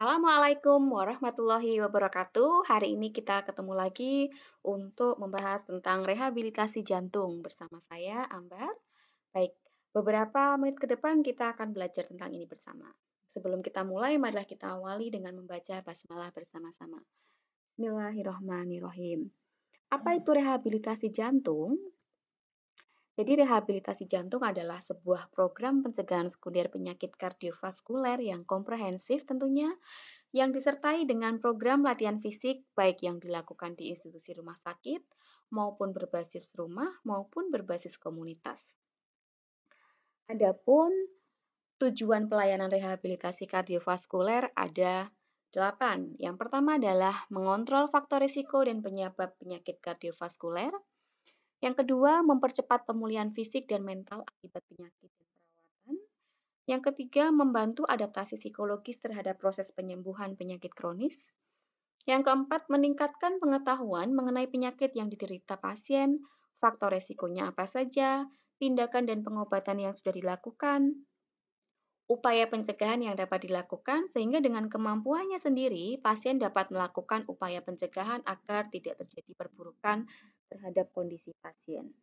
Assalamualaikum warahmatullahi wabarakatuh. Hari ini kita ketemu lagi untuk membahas tentang rehabilitasi jantung bersama saya, Ambar. Baik, beberapa menit ke depan kita akan belajar tentang ini bersama. Sebelum kita mulai, marilah kita awali dengan membaca basmalah bersama-sama. Bismillahirrahmanirrahim. Apa hmm. itu rehabilitasi jantung? Jadi rehabilitasi jantung adalah sebuah program pencegahan sekunder penyakit kardiovaskuler yang komprehensif tentunya yang disertai dengan program latihan fisik baik yang dilakukan di institusi rumah sakit maupun berbasis rumah maupun berbasis komunitas. Adapun tujuan pelayanan rehabilitasi kardiovaskuler ada delapan. Yang pertama adalah mengontrol faktor risiko dan penyebab penyakit kardiovaskuler. Yang kedua, mempercepat pemulihan fisik dan mental akibat penyakit dan perawatan. Yang ketiga, membantu adaptasi psikologis terhadap proses penyembuhan penyakit kronis. Yang keempat, meningkatkan pengetahuan mengenai penyakit yang diderita pasien, faktor resikonya apa saja, tindakan dan pengobatan yang sudah dilakukan, Upaya pencegahan yang dapat dilakukan sehingga dengan kemampuannya sendiri pasien dapat melakukan upaya pencegahan agar tidak terjadi perburukan terhadap kondisi pasien.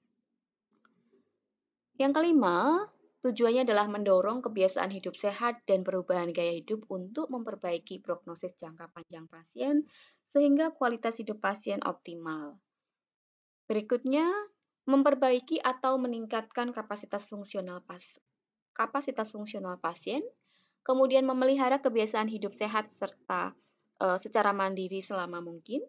Yang kelima, tujuannya adalah mendorong kebiasaan hidup sehat dan perubahan gaya hidup untuk memperbaiki prognosis jangka panjang pasien sehingga kualitas hidup pasien optimal. Berikutnya, memperbaiki atau meningkatkan kapasitas fungsional pas kapasitas fungsional pasien, kemudian memelihara kebiasaan hidup sehat serta e, secara mandiri selama mungkin.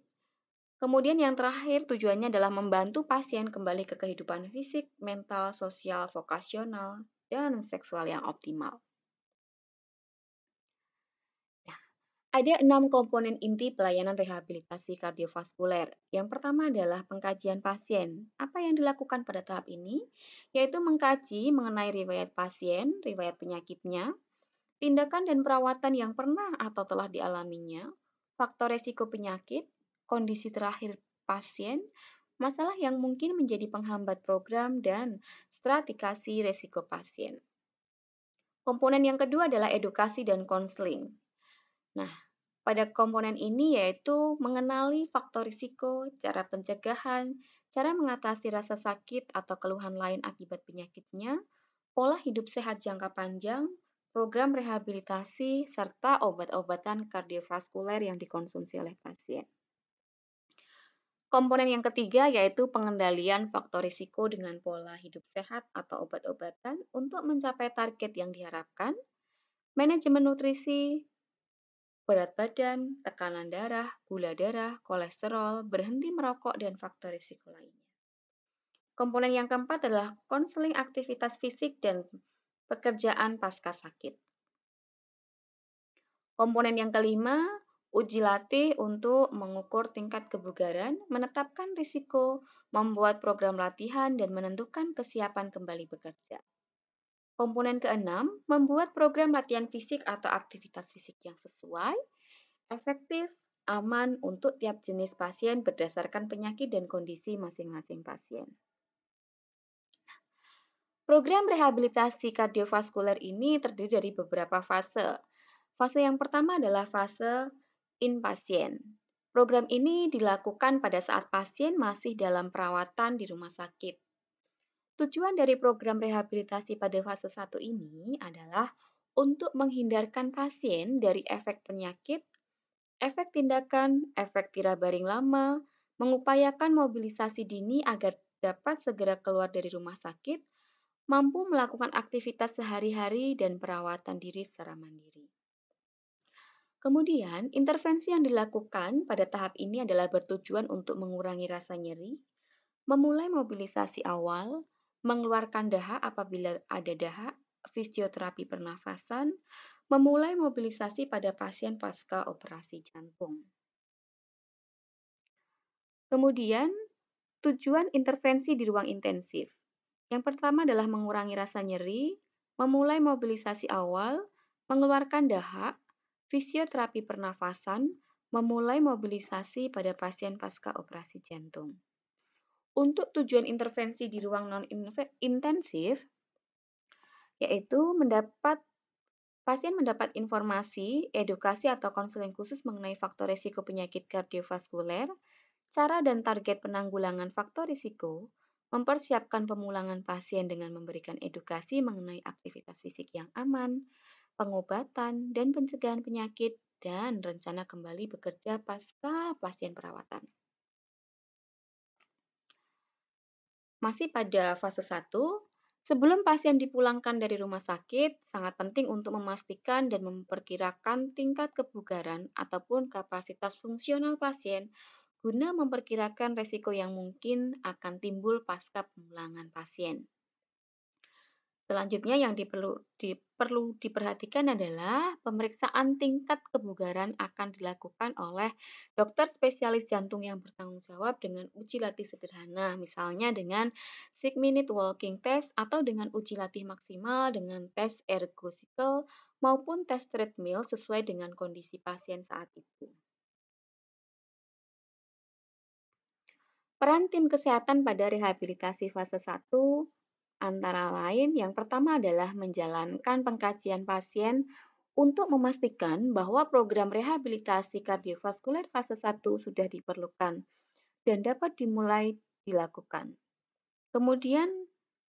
Kemudian yang terakhir tujuannya adalah membantu pasien kembali ke kehidupan fisik, mental, sosial, vokasional, dan seksual yang optimal. Ada enam komponen inti pelayanan rehabilitasi kardiovaskuler. Yang pertama adalah pengkajian pasien. Apa yang dilakukan pada tahap ini? Yaitu mengkaji mengenai riwayat pasien, riwayat penyakitnya, tindakan dan perawatan yang pernah atau telah dialaminya, faktor resiko penyakit, kondisi terakhir pasien, masalah yang mungkin menjadi penghambat program, dan stratifikasi resiko pasien. Komponen yang kedua adalah edukasi dan konseling. Nah, pada komponen ini yaitu mengenali faktor risiko, cara pencegahan, cara mengatasi rasa sakit atau keluhan lain akibat penyakitnya, pola hidup sehat jangka panjang, program rehabilitasi, serta obat-obatan kardiovaskuler yang dikonsumsi oleh pasien. Komponen yang ketiga yaitu pengendalian faktor risiko dengan pola hidup sehat atau obat-obatan untuk mencapai target yang diharapkan, manajemen nutrisi, berat badan, tekanan darah, gula darah, kolesterol, berhenti merokok, dan faktor risiko lainnya. Komponen yang keempat adalah konseling aktivitas fisik dan pekerjaan pasca sakit. Komponen yang kelima, uji latih untuk mengukur tingkat kebugaran, menetapkan risiko, membuat program latihan, dan menentukan kesiapan kembali bekerja. Komponen keenam, membuat program latihan fisik atau aktivitas fisik yang sesuai, efektif, aman untuk tiap jenis pasien berdasarkan penyakit dan kondisi masing-masing pasien. Program rehabilitasi kardiovaskuler ini terdiri dari beberapa fase. Fase yang pertama adalah fase in pasien. Program ini dilakukan pada saat pasien masih dalam perawatan di rumah sakit. Tujuan dari program rehabilitasi pada fase 1 ini adalah untuk menghindarkan pasien dari efek penyakit, efek tindakan, efek baring lama, mengupayakan mobilisasi dini agar dapat segera keluar dari rumah sakit, mampu melakukan aktivitas sehari-hari dan perawatan diri secara mandiri. Kemudian, intervensi yang dilakukan pada tahap ini adalah bertujuan untuk mengurangi rasa nyeri, memulai mobilisasi awal, mengeluarkan dahak apabila ada dahak, fisioterapi pernafasan, memulai mobilisasi pada pasien pasca operasi jantung. Kemudian, tujuan intervensi di ruang intensif. Yang pertama adalah mengurangi rasa nyeri, memulai mobilisasi awal, mengeluarkan dahak, fisioterapi pernafasan, memulai mobilisasi pada pasien pasca operasi jantung. Untuk tujuan intervensi di ruang non-intensif, yaitu mendapat pasien mendapat informasi, edukasi, atau konseling khusus mengenai faktor risiko penyakit kardiovaskuler, cara dan target penanggulangan faktor risiko, mempersiapkan pemulangan pasien dengan memberikan edukasi mengenai aktivitas fisik yang aman, pengobatan, dan pencegahan penyakit, dan rencana kembali bekerja pasca pasien perawatan. Masih pada fase 1, sebelum pasien dipulangkan dari rumah sakit, sangat penting untuk memastikan dan memperkirakan tingkat kebugaran ataupun kapasitas fungsional pasien guna memperkirakan resiko yang mungkin akan timbul pasca pemulangan pasien. Selanjutnya yang diperlu, di, perlu diperhatikan adalah pemeriksaan tingkat kebugaran akan dilakukan oleh dokter spesialis jantung yang bertanggung jawab dengan uji latih sederhana, misalnya dengan six minute walking test atau dengan uji latih maksimal dengan tes ergosikel maupun tes treadmill sesuai dengan kondisi pasien saat itu. Peran tim kesehatan pada rehabilitasi fase 1 Antara lain, yang pertama adalah menjalankan pengkajian pasien untuk memastikan bahwa program rehabilitasi kardiovaskuler fase 1 sudah diperlukan dan dapat dimulai dilakukan. Kemudian,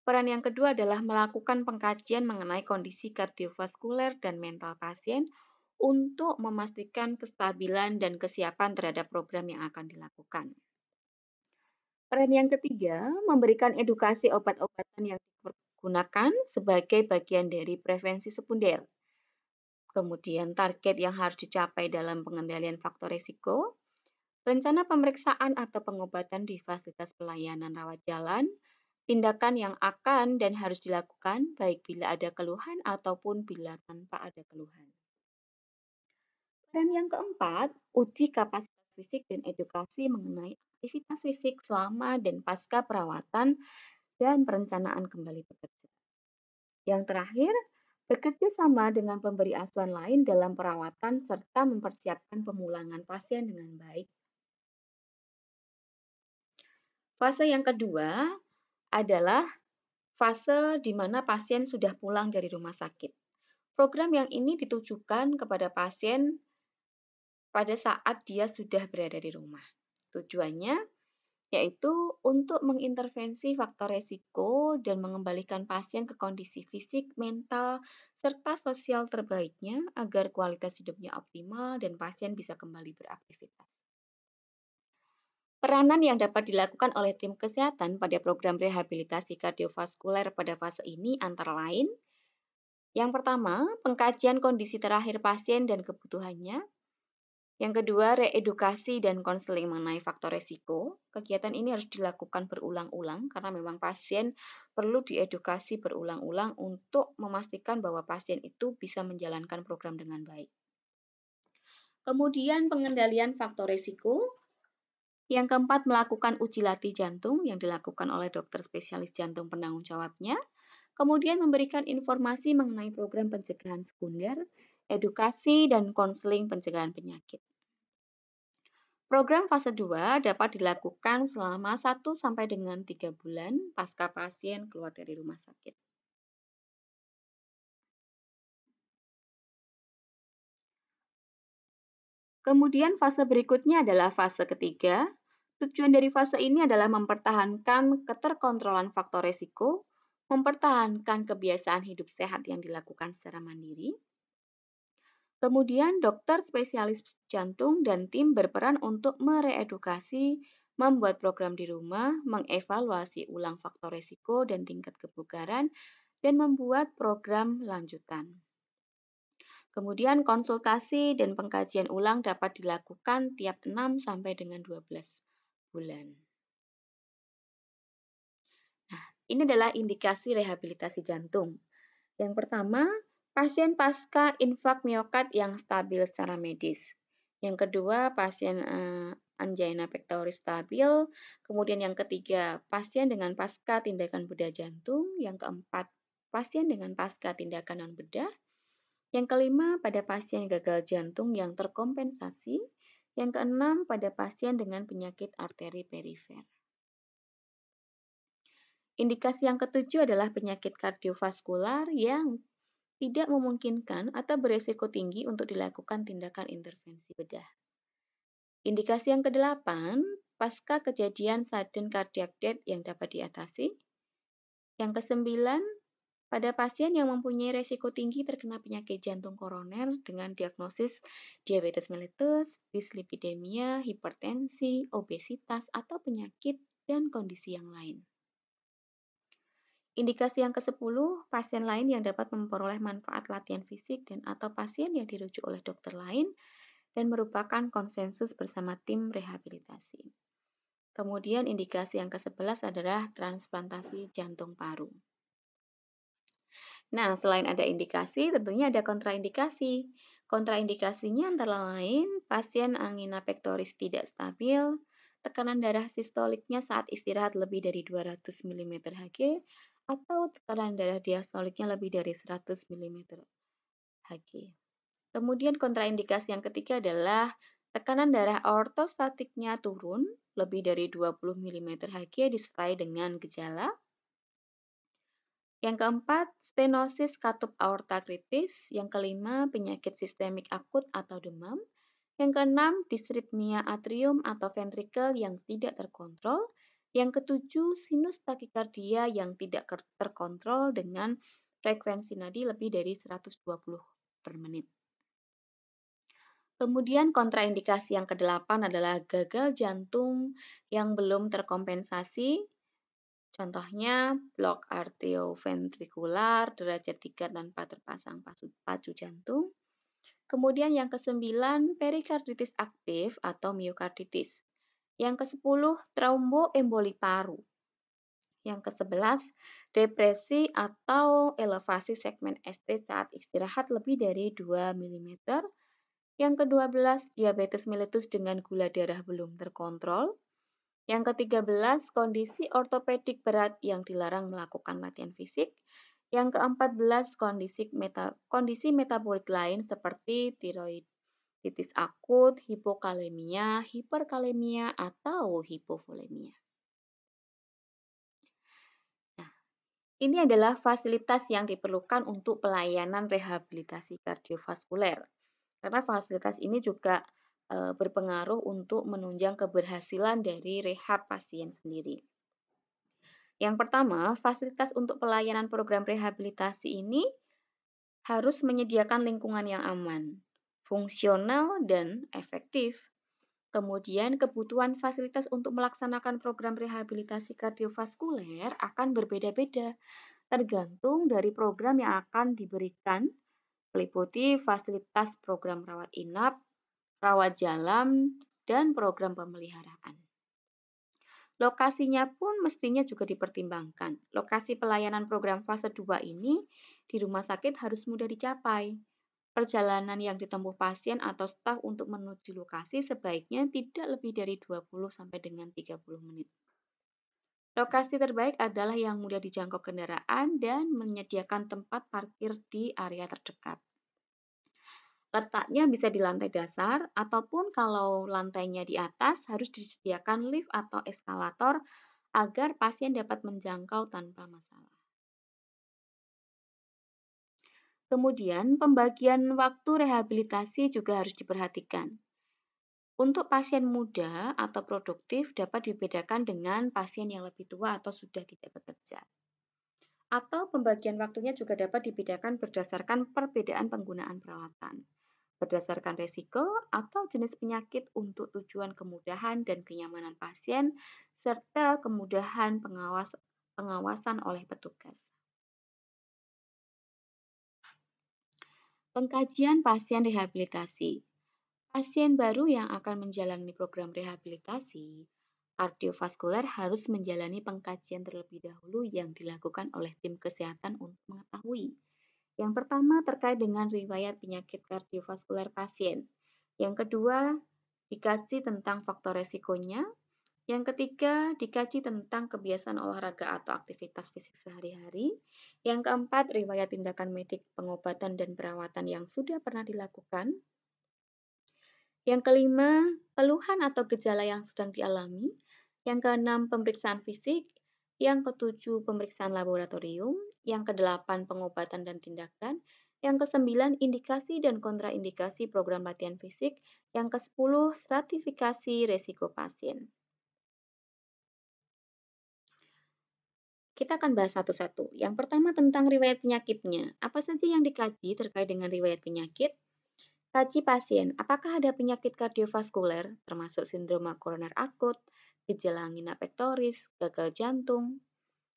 peran yang kedua adalah melakukan pengkajian mengenai kondisi kardiovaskuler dan mental pasien untuk memastikan kestabilan dan kesiapan terhadap program yang akan dilakukan. Peran yang ketiga, memberikan edukasi obat-obatan yang digunakan sebagai bagian dari prevensi sekunder. Kemudian target yang harus dicapai dalam pengendalian faktor risiko, rencana pemeriksaan atau pengobatan di fasilitas pelayanan rawat jalan, tindakan yang akan dan harus dilakukan baik bila ada keluhan ataupun bila tanpa ada keluhan. Dan yang keempat, uji kapasitas fisik dan edukasi mengenai aktivitas fisik selama dan pasca perawatan dan perencanaan kembali bekerja. Yang terakhir, bekerja sama dengan pemberi asuhan lain dalam perawatan serta mempersiapkan pemulangan pasien dengan baik. Fase yang kedua adalah fase di mana pasien sudah pulang dari rumah sakit. Program yang ini ditujukan kepada pasien pada saat dia sudah berada di rumah. Tujuannya yaitu untuk mengintervensi faktor resiko dan mengembalikan pasien ke kondisi fisik, mental, serta sosial terbaiknya agar kualitas hidupnya optimal dan pasien bisa kembali beraktivitas. Peranan yang dapat dilakukan oleh tim kesehatan pada program rehabilitasi kardiovaskuler pada fase ini antara lain yang pertama, pengkajian kondisi terakhir pasien dan kebutuhannya, yang kedua, reedukasi dan konseling mengenai faktor resiko. Kegiatan ini harus dilakukan berulang-ulang karena memang pasien perlu diedukasi berulang-ulang untuk memastikan bahwa pasien itu bisa menjalankan program dengan baik. Kemudian pengendalian faktor resiko. Yang keempat, melakukan uji latih jantung yang dilakukan oleh dokter spesialis jantung penanggung jawabnya. Kemudian memberikan informasi mengenai program pencegahan sekunder, edukasi, dan konseling pencegahan penyakit. Program fase 2 dapat dilakukan selama 1 sampai dengan 3 bulan pasca pasien keluar dari rumah sakit. Kemudian fase berikutnya adalah fase ketiga. Tujuan dari fase ini adalah mempertahankan keterkontrolan faktor resiko, mempertahankan kebiasaan hidup sehat yang dilakukan secara mandiri, Kemudian dokter spesialis jantung dan tim berperan untuk mereedukasi, membuat program di rumah, mengevaluasi ulang faktor resiko dan tingkat kebugaran, dan membuat program lanjutan. Kemudian konsultasi dan pengkajian ulang dapat dilakukan tiap 6 sampai dengan 12 bulan. Nah, ini adalah indikasi rehabilitasi jantung. Yang pertama, pasien pasca infak miokard yang stabil secara medis. Yang kedua, pasien uh, angina pectoris stabil. Kemudian yang ketiga, pasien dengan pasca tindakan bedah jantung. Yang keempat, pasien dengan pasca tindakan non bedah. Yang kelima, pada pasien gagal jantung yang terkompensasi. Yang keenam, pada pasien dengan penyakit arteri perifer. Indikasi yang ketujuh adalah penyakit kardiovaskular yang tidak memungkinkan atau beresiko tinggi untuk dilakukan tindakan intervensi bedah. Indikasi yang kedelapan, pasca kejadian sudden cardiac death yang dapat diatasi. Yang kesembilan, pada pasien yang mempunyai resiko tinggi terkena penyakit jantung koroner dengan diagnosis diabetes mellitus, dislipidemia, hipertensi, obesitas, atau penyakit dan kondisi yang lain. Indikasi yang ke-10, pasien lain yang dapat memperoleh manfaat latihan fisik dan atau pasien yang dirujuk oleh dokter lain dan merupakan konsensus bersama tim rehabilitasi. Kemudian indikasi yang ke-11 adalah transplantasi jantung paru. Nah, selain ada indikasi, tentunya ada kontraindikasi. Kontraindikasinya antara lain pasien angina pectoris tidak stabil, tekanan darah sistoliknya saat istirahat lebih dari 200 mmHg, atau tekanan darah diastoliknya lebih dari 100 mm Hg. Kemudian kontraindikasi yang ketiga adalah tekanan darah ortostatiknya turun lebih dari 20 mm Hg disertai dengan gejala. Yang keempat, stenosis katup aorta kritis. Yang kelima, penyakit sistemik akut atau demam. Yang keenam, disritmia atrium atau ventrikel yang tidak terkontrol. Yang ketujuh, sinus takikardia yang tidak terkontrol dengan frekuensi nadi lebih dari 120 per menit. Kemudian kontraindikasi yang kedelapan adalah gagal jantung yang belum terkompensasi. Contohnya blok arteoventrikular, derajat 3 tanpa terpasang pacu jantung. Kemudian yang kesembilan perikarditis aktif atau miokarditis. Yang ke-10, tromboemboli paru. Yang ke-11, depresi atau elevasi segmen ST saat istirahat lebih dari 2 mm. Yang ke-12, diabetes mellitus dengan gula darah belum terkontrol. Yang ke-13, kondisi ortopedik berat yang dilarang melakukan latihan fisik. Yang ke-14, kondisi, meta, kondisi metabolik lain seperti tiroid titis akut, hipokalemia, hiperkalemia, atau hipovolemia. Nah, ini adalah fasilitas yang diperlukan untuk pelayanan rehabilitasi kardiovaskuler. Karena fasilitas ini juga e, berpengaruh untuk menunjang keberhasilan dari rehab pasien sendiri. Yang pertama, fasilitas untuk pelayanan program rehabilitasi ini harus menyediakan lingkungan yang aman fungsional, dan efektif. Kemudian, kebutuhan fasilitas untuk melaksanakan program rehabilitasi kardiovaskuler akan berbeda-beda, tergantung dari program yang akan diberikan, meliputi fasilitas program rawat inap, rawat jalan, dan program pemeliharaan. Lokasinya pun mestinya juga dipertimbangkan. Lokasi pelayanan program fase 2 ini di rumah sakit harus mudah dicapai, Perjalanan yang ditempuh pasien atau staf untuk menuju lokasi sebaiknya tidak lebih dari 20 sampai dengan 30 menit. Lokasi terbaik adalah yang mudah dijangkau kendaraan dan menyediakan tempat parkir di area terdekat. Letaknya bisa di lantai dasar ataupun kalau lantainya di atas harus disediakan lift atau eskalator agar pasien dapat menjangkau tanpa masalah. Kemudian, pembagian waktu rehabilitasi juga harus diperhatikan. Untuk pasien muda atau produktif dapat dibedakan dengan pasien yang lebih tua atau sudah tidak bekerja. Atau pembagian waktunya juga dapat dibedakan berdasarkan perbedaan penggunaan peralatan, berdasarkan resiko atau jenis penyakit untuk tujuan kemudahan dan kenyamanan pasien, serta kemudahan pengawas, pengawasan oleh petugas. Pengkajian pasien rehabilitasi. Pasien baru yang akan menjalani program rehabilitasi kardiovaskuler harus menjalani pengkajian terlebih dahulu yang dilakukan oleh tim kesehatan untuk mengetahui. Yang pertama terkait dengan riwayat penyakit kardiovaskuler pasien. Yang kedua, dikasih tentang faktor resikonya, yang ketiga, dikaji tentang kebiasaan olahraga atau aktivitas fisik sehari-hari. Yang keempat, riwayat tindakan medik pengobatan dan perawatan yang sudah pernah dilakukan. Yang kelima, keluhan atau gejala yang sedang dialami. Yang keenam, pemeriksaan fisik. Yang ketujuh, pemeriksaan laboratorium. Yang kedelapan, pengobatan dan tindakan. Yang kesembilan, indikasi dan kontraindikasi program latihan fisik. Yang kesepuluh, stratifikasi resiko pasien. Kita akan bahas satu-satu. Yang pertama tentang riwayat penyakitnya. Apa saja yang dikaji terkait dengan riwayat penyakit? Kaji pasien, apakah ada penyakit kardiovaskuler, termasuk sindroma koroner akut, gejala angina pektoris, gagal jantung.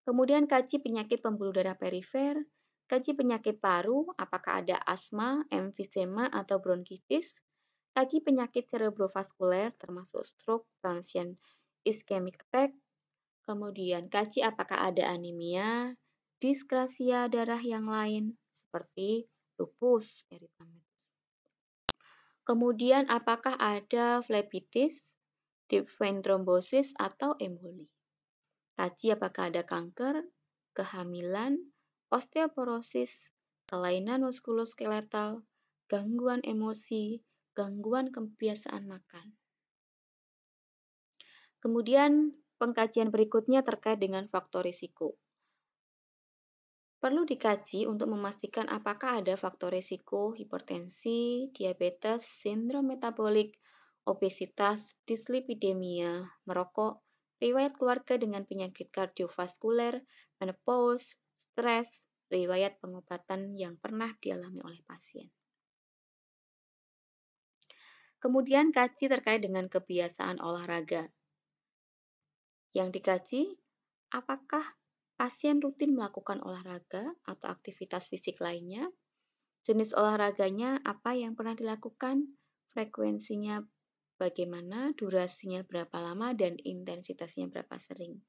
Kemudian kaji penyakit pembuluh darah perifer, kaji penyakit paru, apakah ada asma, emfisema, atau bronkitis. Kaji penyakit cerebrovaskuler, termasuk stroke, transient ischemic attack, Kemudian, kaji apakah ada anemia, diskrasia darah yang lain, seperti lupus, erythematus. Kemudian, apakah ada flebitis, deep vein thrombosis, atau emboli. Kaji apakah ada kanker, kehamilan, osteoporosis, kelainan muskuloskeletal, gangguan emosi, gangguan kebiasaan makan. Kemudian Pengkajian berikutnya terkait dengan faktor risiko. Perlu dikaji untuk memastikan apakah ada faktor risiko hipertensi, diabetes, sindrom metabolik, obesitas, dislipidemia, merokok, riwayat keluarga dengan penyakit kardiovaskuler, menopause, stres, riwayat pengobatan yang pernah dialami oleh pasien. Kemudian kaji terkait dengan kebiasaan olahraga. Yang dikaji, apakah pasien rutin melakukan olahraga atau aktivitas fisik lainnya, jenis olahraganya apa yang pernah dilakukan, frekuensinya bagaimana, durasinya berapa lama, dan intensitasnya berapa sering.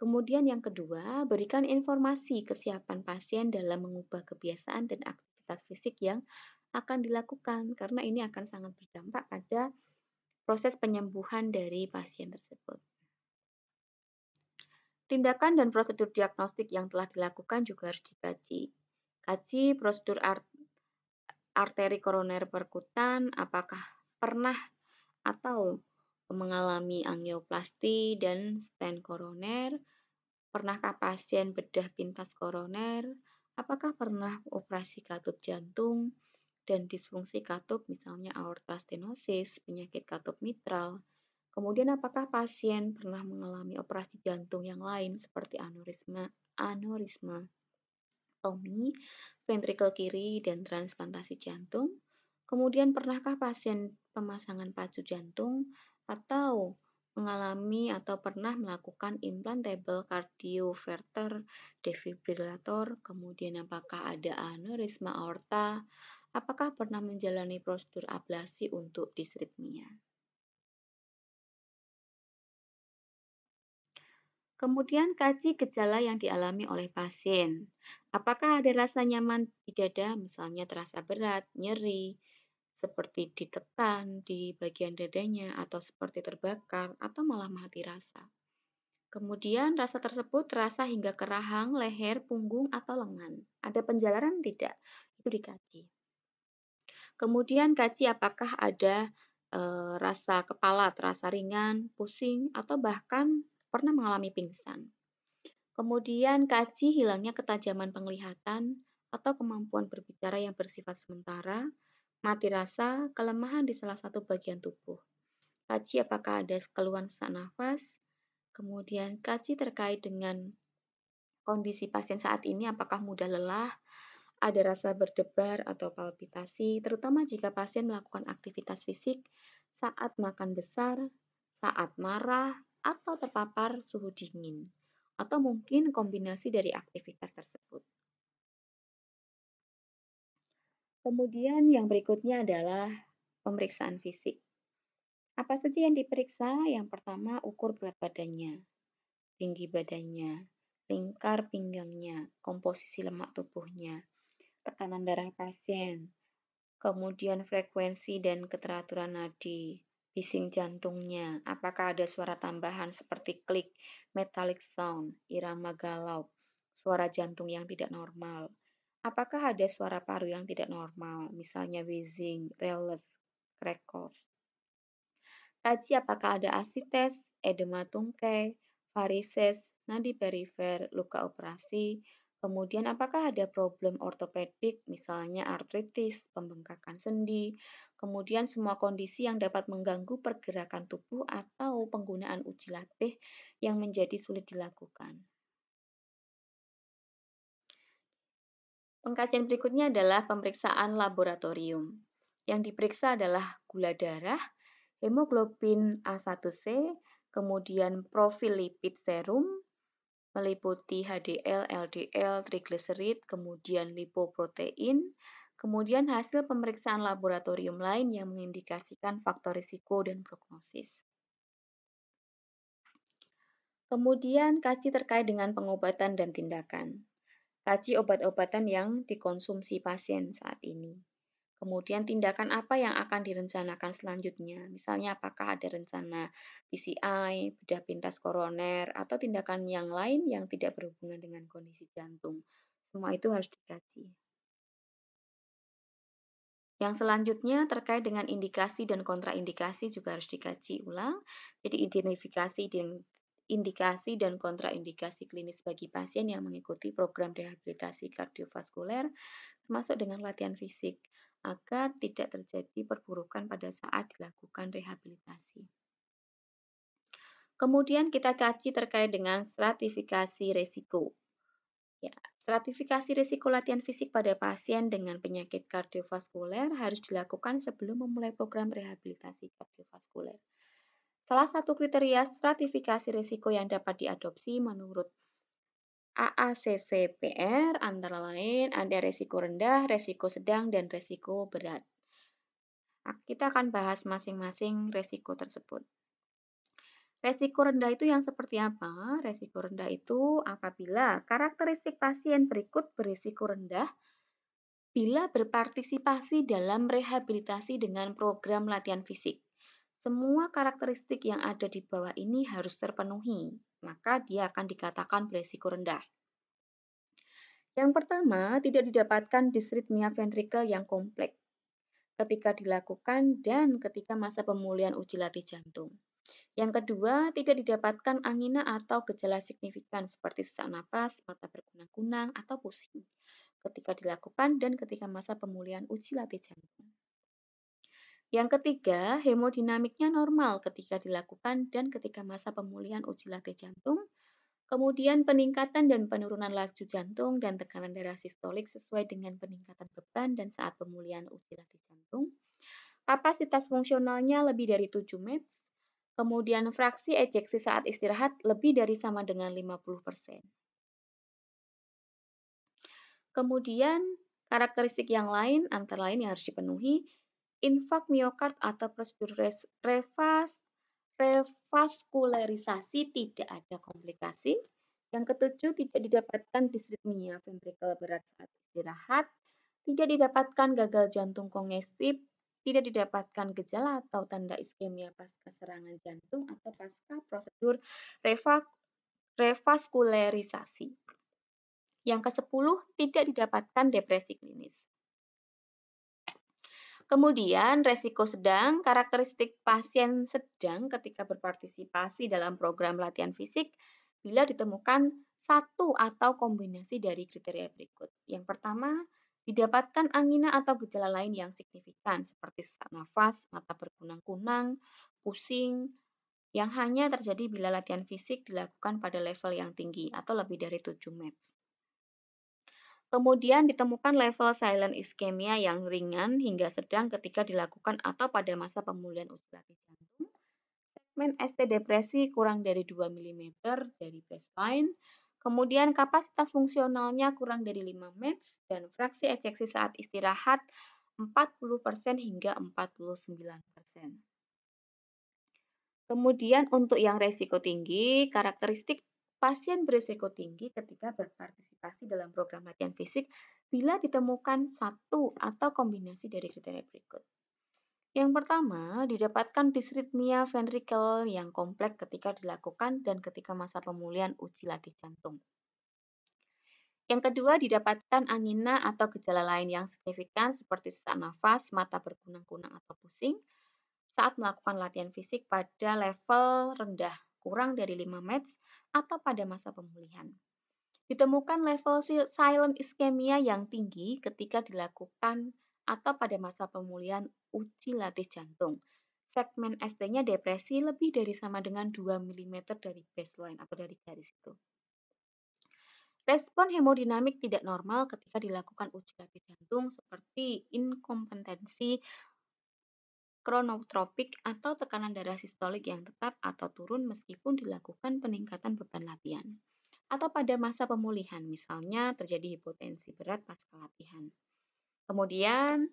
Kemudian yang kedua, berikan informasi kesiapan pasien dalam mengubah kebiasaan dan aktivitas fisik yang akan dilakukan karena ini akan sangat berdampak pada proses penyembuhan dari pasien tersebut. Tindakan dan prosedur diagnostik yang telah dilakukan juga harus dikaji. Kaji prosedur arteri koroner perkutan, apakah pernah atau mengalami angioplasti dan stent koroner, pernahkah pasien bedah pintas koroner, apakah pernah operasi katup jantung, dan disfungsi katup misalnya aorta stenosis, penyakit katup mitral, Kemudian apakah pasien pernah mengalami operasi jantung yang lain seperti aneurisma, aneurisma tomi, ventrikel kiri, dan transplantasi jantung? Kemudian pernahkah pasien pemasangan pacu jantung atau mengalami atau pernah melakukan implantable cardioverter defibrillator, kemudian apakah ada aneurisma aorta, apakah pernah menjalani prosedur ablasi untuk disritmia. Kemudian kaji gejala yang dialami oleh pasien. Apakah ada rasa nyaman di dada, misalnya terasa berat, nyeri, seperti ditekan di bagian dadanya, atau seperti terbakar, atau malah mati rasa. Kemudian rasa tersebut terasa hingga ke rahang, leher, punggung, atau lengan. Ada penjalaran tidak? Itu dikaji. Kemudian kaji apakah ada e, rasa kepala terasa ringan, pusing, atau bahkan pernah mengalami pingsan. Kemudian kaji hilangnya ketajaman penglihatan atau kemampuan berbicara yang bersifat sementara, mati rasa, kelemahan di salah satu bagian tubuh. Kaji apakah ada keluhan sesak nafas, kemudian kaji terkait dengan kondisi pasien saat ini apakah mudah lelah, ada rasa berdebar atau palpitasi, terutama jika pasien melakukan aktivitas fisik saat makan besar, saat marah, atau terpapar suhu dingin, atau mungkin kombinasi dari aktivitas tersebut. Kemudian yang berikutnya adalah pemeriksaan fisik. Apa saja yang diperiksa? Yang pertama ukur berat badannya, tinggi badannya, lingkar pinggangnya, komposisi lemak tubuhnya, tekanan darah pasien, kemudian frekuensi dan keteraturan nadi, bising jantungnya. Apakah ada suara tambahan seperti klik, metallic sound, irama galau, suara jantung yang tidak normal? Apakah ada suara paru yang tidak normal, misalnya wheezing, relus, crackles? Kaji apakah ada asites, edema tungkai, varises, nadi perifer, luka operasi, Kemudian apakah ada problem ortopedik misalnya artritis, pembengkakan sendi, kemudian semua kondisi yang dapat mengganggu pergerakan tubuh atau penggunaan uji latih yang menjadi sulit dilakukan. Pengkajian berikutnya adalah pemeriksaan laboratorium. Yang diperiksa adalah gula darah, hemoglobin A1C, kemudian profil lipid serum, meliputi HDL, LDL, trigliserid, kemudian lipoprotein, kemudian hasil pemeriksaan laboratorium lain yang mengindikasikan faktor risiko dan prognosis. Kemudian, kaji terkait dengan pengobatan dan tindakan. Kaji obat-obatan yang dikonsumsi pasien saat ini. Kemudian tindakan apa yang akan direncanakan selanjutnya? Misalnya apakah ada rencana PCI, bedah pintas koroner, atau tindakan yang lain yang tidak berhubungan dengan kondisi jantung. Semua itu harus dikaji. Yang selanjutnya terkait dengan indikasi dan kontraindikasi juga harus dikaji ulang. Jadi identifikasi indikasi dan kontraindikasi klinis bagi pasien yang mengikuti program rehabilitasi kardiovaskuler, termasuk dengan latihan fisik, agar tidak terjadi perburukan pada saat dilakukan rehabilitasi. Kemudian kita kaji terkait dengan stratifikasi risiko. Ya, stratifikasi risiko latihan fisik pada pasien dengan penyakit kardiovaskuler harus dilakukan sebelum memulai program rehabilitasi kardiovaskuler. Salah satu kriteria stratifikasi risiko yang dapat diadopsi menurut AACVPR antara lain ada resiko rendah, resiko sedang, dan resiko berat. Nah, kita akan bahas masing-masing resiko tersebut. Resiko rendah itu yang seperti apa? Resiko rendah itu apabila karakteristik pasien berikut berisiko rendah bila berpartisipasi dalam rehabilitasi dengan program latihan fisik. Semua karakteristik yang ada di bawah ini harus terpenuhi maka dia akan dikatakan beresiko rendah. Yang pertama, tidak didapatkan disritmia ventrikel yang kompleks ketika dilakukan dan ketika masa pemulihan uji latih jantung. Yang kedua, tidak didapatkan angina atau gejala signifikan seperti sesak napas, mata berkunang-kunang, atau pusing ketika dilakukan dan ketika masa pemulihan uji latih jantung. Yang ketiga, hemodinamiknya normal ketika dilakukan dan ketika masa pemulihan uji latih jantung, kemudian peningkatan dan penurunan laju jantung dan tekanan darah sistolik sesuai dengan peningkatan beban dan saat pemulihan uji latih jantung, kapasitas fungsionalnya lebih dari 7 METs, kemudian fraksi ejeksi saat istirahat lebih dari sama dengan 50%. Kemudian, karakteristik yang lain antara lain yang harus dipenuhi, infak miokard atau prosedur revas, revaskularisasi tidak ada komplikasi. Yang ketujuh, tidak didapatkan disritmia ventrikel berat saat istirahat. Tidak didapatkan gagal jantung kongestif. Tidak didapatkan gejala atau tanda iskemia pasca serangan jantung atau pasca prosedur revak, revaskularisasi. Yang ke-10, tidak didapatkan depresi klinis. Kemudian resiko sedang, karakteristik pasien sedang ketika berpartisipasi dalam program latihan fisik bila ditemukan satu atau kombinasi dari kriteria berikut. Yang pertama, didapatkan angina atau gejala lain yang signifikan seperti sesak nafas, mata berkunang-kunang, pusing, yang hanya terjadi bila latihan fisik dilakukan pada level yang tinggi atau lebih dari 7 match. Kemudian ditemukan level silent iskemia yang ringan hingga sedang ketika dilakukan atau pada masa pemulihan usus jantung. Segmen ST depresi kurang dari 2 mm dari baseline. Kemudian kapasitas fungsionalnya kurang dari 5 max dan fraksi ejeksi saat istirahat 40% hingga 49%. Kemudian untuk yang resiko tinggi, karakteristik pasien berisiko tinggi ketika berpartisipasi dalam program latihan fisik bila ditemukan satu atau kombinasi dari kriteria berikut. Yang pertama, didapatkan disritmia ventrikel yang kompleks ketika dilakukan dan ketika masa pemulihan uji latih jantung. Yang kedua, didapatkan angina atau gejala lain yang signifikan seperti sesak nafas, mata berkunang-kunang atau pusing saat melakukan latihan fisik pada level rendah, kurang dari 5 METS atau pada masa pemulihan. Ditemukan level silent iskemia yang tinggi ketika dilakukan atau pada masa pemulihan uji latih jantung. Segmen ST-nya depresi lebih dari sama dengan 2 mm dari baseline atau dari garis itu. Respon hemodinamik tidak normal ketika dilakukan uji latih jantung seperti inkompetensi kronotropik atau tekanan darah sistolik yang tetap atau turun meskipun dilakukan peningkatan beban latihan. Atau pada masa pemulihan, misalnya terjadi hipotensi berat pasca latihan. Kemudian,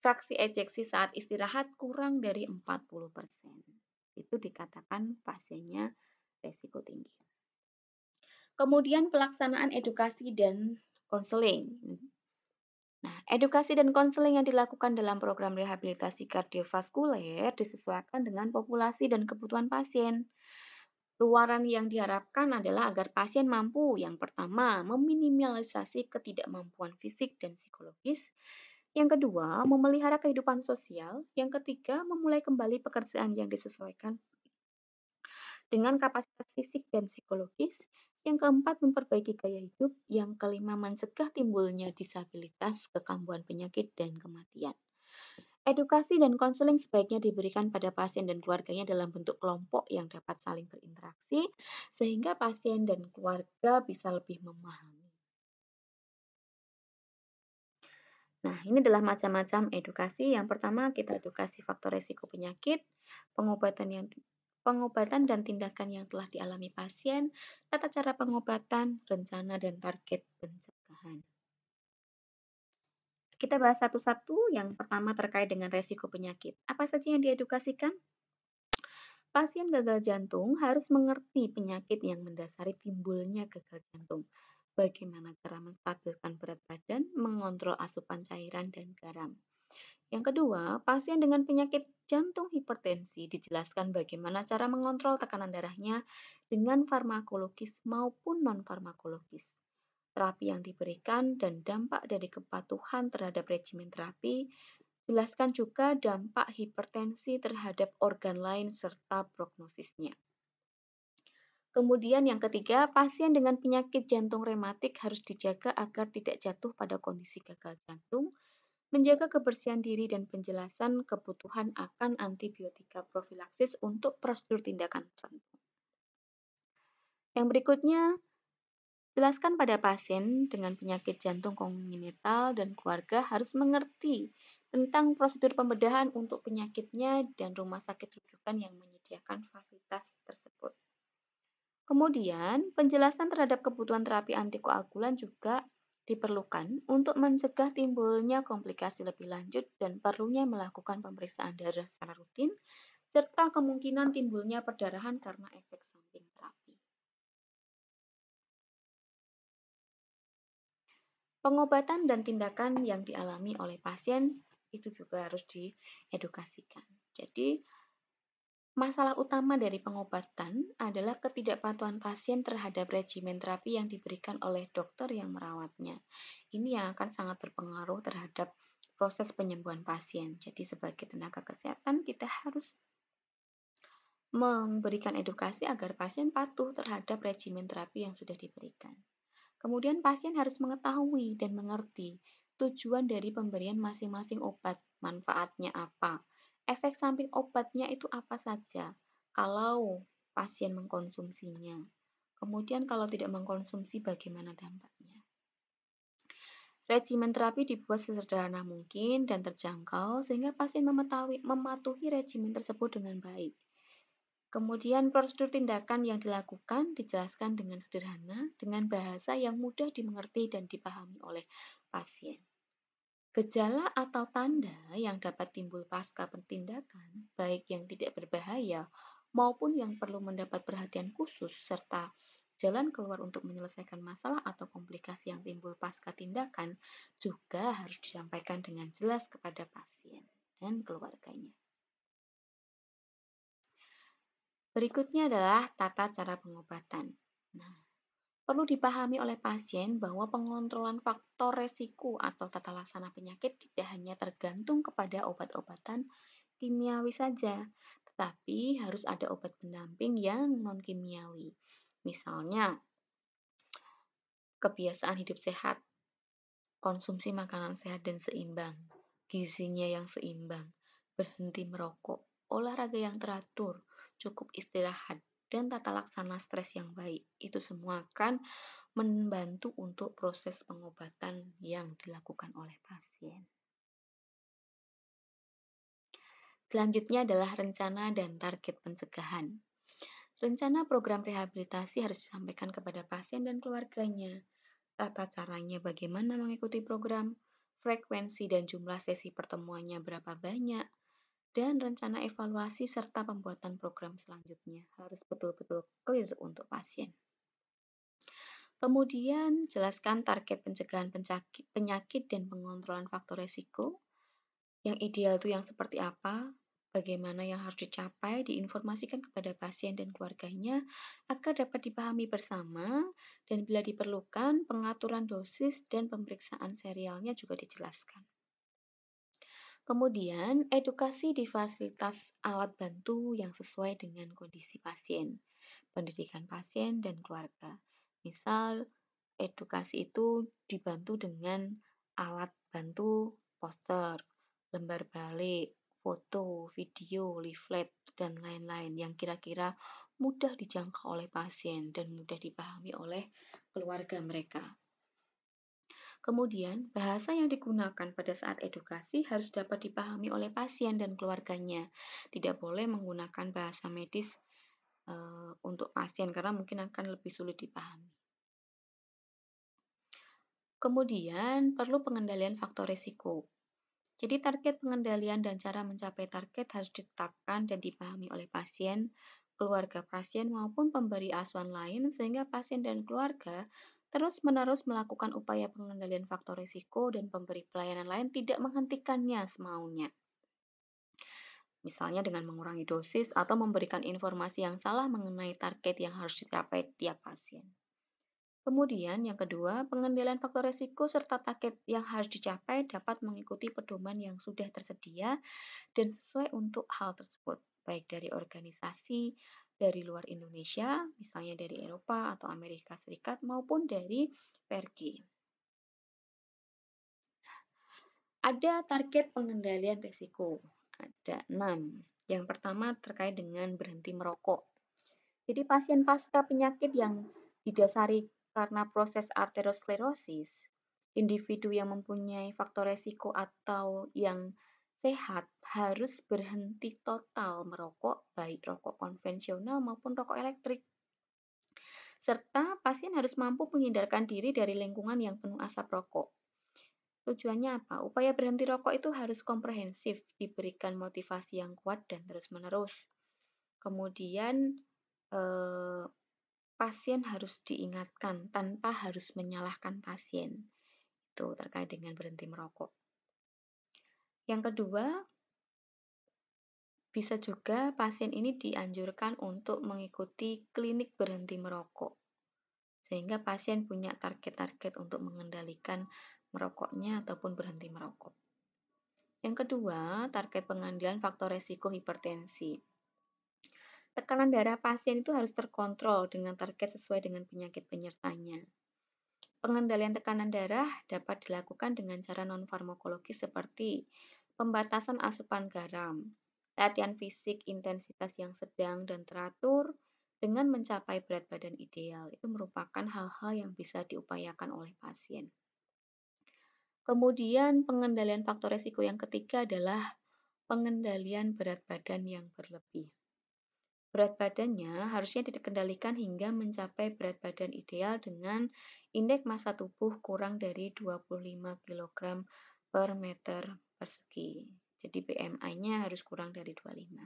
fraksi ejeksi saat istirahat kurang dari 40%. Itu dikatakan pasiennya resiko tinggi. Kemudian pelaksanaan edukasi dan konseling. Nah, edukasi dan konseling yang dilakukan dalam program rehabilitasi kardiovaskuler disesuaikan dengan populasi dan kebutuhan pasien. Luaran yang diharapkan adalah agar pasien mampu yang pertama meminimalisasi ketidakmampuan fisik dan psikologis, yang kedua memelihara kehidupan sosial, yang ketiga memulai kembali pekerjaan yang disesuaikan dengan kapasitas fisik dan psikologis, yang keempat, memperbaiki gaya hidup. Yang kelima, mencegah timbulnya disabilitas, kekambuhan penyakit, dan kematian. Edukasi dan konseling sebaiknya diberikan pada pasien dan keluarganya dalam bentuk kelompok yang dapat saling berinteraksi, sehingga pasien dan keluarga bisa lebih memahami. Nah, ini adalah macam-macam edukasi. Yang pertama, kita edukasi faktor resiko penyakit, pengobatan yang pengobatan dan tindakan yang telah dialami pasien, tata cara pengobatan, rencana dan target pencegahan. Kita bahas satu-satu. Yang pertama terkait dengan resiko penyakit. Apa saja yang diedukasikan? Pasien gagal jantung harus mengerti penyakit yang mendasari timbulnya gagal jantung. Bagaimana cara menstabilkan berat badan, mengontrol asupan cairan dan garam. Yang kedua, pasien dengan penyakit jantung hipertensi dijelaskan bagaimana cara mengontrol tekanan darahnya dengan farmakologis maupun non-farmakologis. Terapi yang diberikan dan dampak dari kepatuhan terhadap regimen terapi Jelaskan juga dampak hipertensi terhadap organ lain serta prognosisnya. Kemudian yang ketiga, pasien dengan penyakit jantung rematik harus dijaga agar tidak jatuh pada kondisi gagal jantung menjaga kebersihan diri dan penjelasan kebutuhan akan antibiotika profilaksis untuk prosedur tindakan tertentu. Yang berikutnya, jelaskan pada pasien dengan penyakit jantung kongenital dan keluarga harus mengerti tentang prosedur pembedahan untuk penyakitnya dan rumah sakit rujukan yang menyediakan fasilitas tersebut. Kemudian, penjelasan terhadap kebutuhan terapi antikoagulan juga diperlukan untuk mencegah timbulnya komplikasi lebih lanjut dan perlunya melakukan pemeriksaan darah secara rutin serta kemungkinan timbulnya perdarahan karena efek samping terapi. Pengobatan dan tindakan yang dialami oleh pasien itu juga harus diedukasikan. Jadi, Masalah utama dari pengobatan adalah ketidakpatuhan pasien terhadap regimen terapi yang diberikan oleh dokter yang merawatnya. Ini yang akan sangat berpengaruh terhadap proses penyembuhan pasien. Jadi sebagai tenaga kesehatan kita harus memberikan edukasi agar pasien patuh terhadap regimen terapi yang sudah diberikan. Kemudian pasien harus mengetahui dan mengerti tujuan dari pemberian masing-masing obat, manfaatnya apa, Efek samping obatnya itu apa saja kalau pasien mengkonsumsinya. Kemudian kalau tidak mengkonsumsi bagaimana dampaknya. Regimen terapi dibuat sesederhana mungkin dan terjangkau sehingga pasien memetawi, mematuhi regimen tersebut dengan baik. Kemudian prosedur tindakan yang dilakukan dijelaskan dengan sederhana dengan bahasa yang mudah dimengerti dan dipahami oleh pasien. Gejala atau tanda yang dapat timbul pasca pertindakan, baik yang tidak berbahaya maupun yang perlu mendapat perhatian khusus serta jalan keluar untuk menyelesaikan masalah atau komplikasi yang timbul pasca tindakan juga harus disampaikan dengan jelas kepada pasien dan keluarganya. Berikutnya adalah tata cara pengobatan. Nah, Perlu dipahami oleh pasien bahwa pengontrolan faktor resiko atau tata laksana penyakit tidak hanya tergantung kepada obat-obatan kimiawi saja, tetapi harus ada obat pendamping yang non-kimiawi. Misalnya, kebiasaan hidup sehat, konsumsi makanan sehat dan seimbang, gizinya yang seimbang, berhenti merokok, olahraga yang teratur, cukup istirahat, dan tata laksana stres yang baik. Itu semua akan membantu untuk proses pengobatan yang dilakukan oleh pasien. Selanjutnya adalah rencana dan target pencegahan. Rencana program rehabilitasi harus disampaikan kepada pasien dan keluarganya. Tata caranya bagaimana mengikuti program, frekuensi dan jumlah sesi pertemuannya berapa banyak, dan rencana evaluasi serta pembuatan program selanjutnya harus betul-betul clear untuk pasien. Kemudian, jelaskan target pencegahan penyakit, dan pengontrolan faktor resiko. Yang ideal itu yang seperti apa, bagaimana yang harus dicapai, diinformasikan kepada pasien dan keluarganya agar dapat dipahami bersama dan bila diperlukan, pengaturan dosis dan pemeriksaan serialnya juga dijelaskan. Kemudian, edukasi di fasilitas alat bantu yang sesuai dengan kondisi pasien, pendidikan pasien, dan keluarga. Misal, edukasi itu dibantu dengan alat bantu poster, lembar balik, foto, video, leaflet, dan lain-lain yang kira-kira mudah dijangkau oleh pasien dan mudah dipahami oleh keluarga mereka. Kemudian, bahasa yang digunakan pada saat edukasi harus dapat dipahami oleh pasien dan keluarganya. Tidak boleh menggunakan bahasa medis e, untuk pasien karena mungkin akan lebih sulit dipahami. Kemudian, perlu pengendalian faktor risiko. Jadi target pengendalian dan cara mencapai target harus ditetapkan dan dipahami oleh pasien, keluarga pasien maupun pemberi asuhan lain sehingga pasien dan keluarga Terus-menerus melakukan upaya pengendalian faktor risiko dan pemberi pelayanan lain tidak menghentikannya semaunya. Misalnya dengan mengurangi dosis atau memberikan informasi yang salah mengenai target yang harus dicapai tiap pasien. Kemudian yang kedua, pengendalian faktor risiko serta target yang harus dicapai dapat mengikuti pedoman yang sudah tersedia dan sesuai untuk hal tersebut, baik dari organisasi, dari luar Indonesia, misalnya dari Eropa atau Amerika Serikat maupun dari Pergi. Ada target pengendalian risiko. Ada 6. Yang pertama terkait dengan berhenti merokok. Jadi pasien pasca penyakit yang didasari karena proses arteriosklerosis, individu yang mempunyai faktor resiko atau yang sehat harus berhenti total merokok baik rokok konvensional maupun rokok elektrik. Serta pasien harus mampu menghindarkan diri dari lingkungan yang penuh asap rokok. Tujuannya apa? Upaya berhenti rokok itu harus komprehensif, diberikan motivasi yang kuat dan terus-menerus. Kemudian eh, pasien harus diingatkan tanpa harus menyalahkan pasien. Itu terkait dengan berhenti merokok. Yang kedua, bisa juga pasien ini dianjurkan untuk mengikuti klinik berhenti merokok. Sehingga pasien punya target-target untuk mengendalikan merokoknya ataupun berhenti merokok. Yang kedua, target pengendalian faktor resiko hipertensi. Tekanan darah pasien itu harus terkontrol dengan target sesuai dengan penyakit penyertanya. Pengendalian tekanan darah dapat dilakukan dengan cara non farmakologis seperti pembatasan asupan garam, latihan fisik intensitas yang sedang dan teratur dengan mencapai berat badan ideal. Itu merupakan hal-hal yang bisa diupayakan oleh pasien. Kemudian pengendalian faktor resiko yang ketiga adalah pengendalian berat badan yang berlebih. Berat badannya harusnya dikendalikan hingga mencapai berat badan ideal dengan indeks massa tubuh kurang dari 25 kg per meter persegi. Jadi BMI-nya harus kurang dari 25.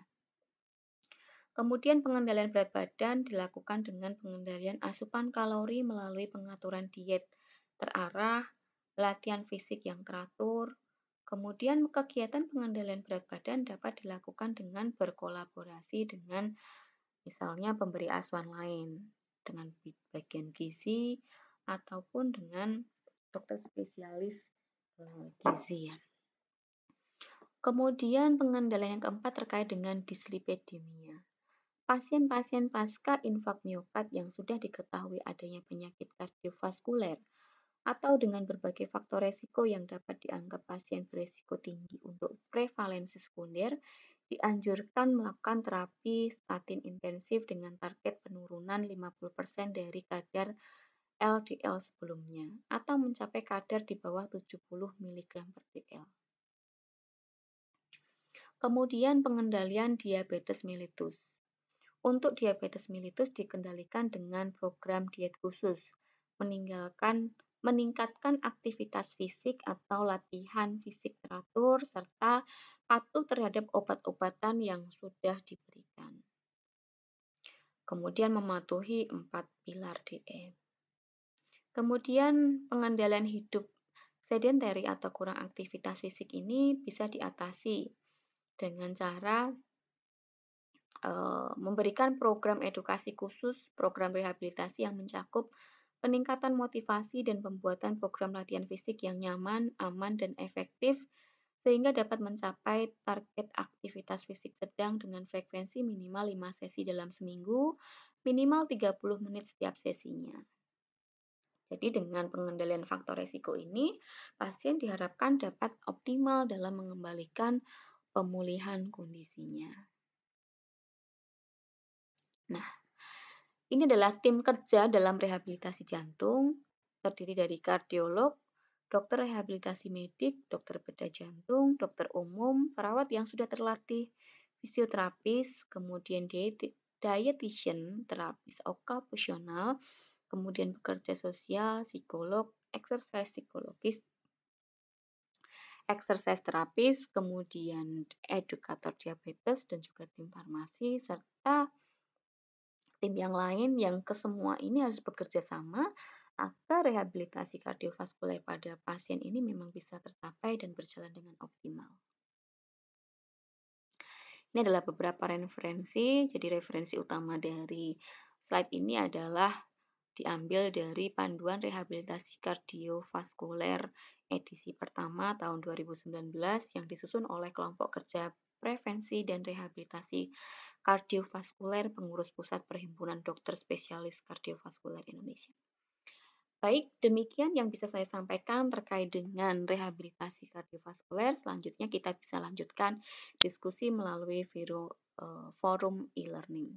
Kemudian pengendalian berat badan dilakukan dengan pengendalian asupan kalori melalui pengaturan diet terarah, latihan fisik yang teratur, kemudian kegiatan pengendalian berat badan dapat dilakukan dengan berkolaborasi dengan misalnya pemberi asuhan lain, dengan bagian gizi, ataupun dengan dokter spesialis eh, gizi ya. Kemudian pengendalian yang keempat terkait dengan dislipidemia. Pasien-pasien pasca infak miokard yang sudah diketahui adanya penyakit kardiovaskuler atau dengan berbagai faktor resiko yang dapat dianggap pasien beresiko tinggi untuk prevalensi sekunder dianjurkan melakukan terapi statin intensif dengan target penurunan 50% dari kadar LDL sebelumnya atau mencapai kadar di bawah 70 mg per dl. Kemudian pengendalian diabetes mellitus. Untuk diabetes mellitus dikendalikan dengan program diet khusus, meninggalkan meningkatkan aktivitas fisik atau latihan fisik teratur serta patuh terhadap obat-obatan yang sudah diberikan. Kemudian mematuhi empat pilar DM. Kemudian pengendalian hidup sedentary atau kurang aktivitas fisik ini bisa diatasi dengan cara memberikan program edukasi khusus, program rehabilitasi yang mencakup peningkatan motivasi dan pembuatan program latihan fisik yang nyaman, aman, dan efektif sehingga dapat mencapai target aktivitas fisik sedang dengan frekuensi minimal 5 sesi dalam seminggu, minimal 30 menit setiap sesinya. Jadi dengan pengendalian faktor resiko ini, pasien diharapkan dapat optimal dalam mengembalikan pemulihan kondisinya. Nah, ini adalah tim kerja dalam rehabilitasi jantung, terdiri dari kardiolog, dokter rehabilitasi medik, dokter bedah jantung, dokter umum, perawat yang sudah terlatih, fisioterapis, kemudian dietitian, terapis okupasional, kemudian pekerja sosial, psikolog, exercise psikologis, exercise terapis, kemudian edukator diabetes dan juga tim farmasi serta tim yang lain yang kesemua ini harus bekerja sama agar rehabilitasi kardiovaskuler pada pasien ini memang bisa tercapai dan berjalan dengan optimal. Ini adalah beberapa referensi. Jadi referensi utama dari slide ini adalah diambil dari Panduan Rehabilitasi Kardiovaskuler edisi pertama tahun 2019 yang disusun oleh kelompok kerja Prevensi dan Rehabilitasi Kardiovaskuler Pengurus Pusat Perhimpunan Dokter Spesialis Kardiovaskuler Indonesia. Baik, demikian yang bisa saya sampaikan terkait dengan rehabilitasi kardiovaskuler. Selanjutnya kita bisa lanjutkan diskusi melalui eh, forum e-learning.